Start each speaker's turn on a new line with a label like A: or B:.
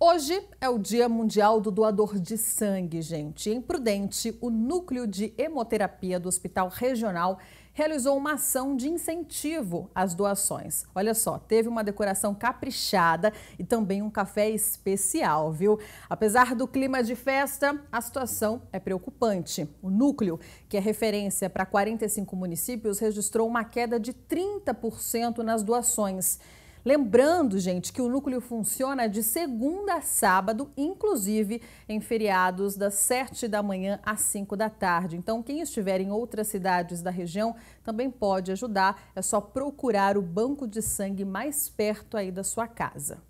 A: Hoje é o Dia Mundial do Doador de Sangue, gente. Em Prudente, o Núcleo de Hemoterapia do Hospital Regional realizou uma ação de incentivo às doações. Olha só, teve uma decoração caprichada e também um café especial, viu? Apesar do clima de festa, a situação é preocupante. O núcleo, que é referência para 45 municípios, registrou uma queda de 30% nas doações. Lembrando, gente, que o núcleo funciona de segunda a sábado, inclusive em feriados das 7 da manhã às 5 da tarde. Então, quem estiver em outras cidades da região também pode ajudar. É só procurar o banco de sangue mais perto aí da sua casa.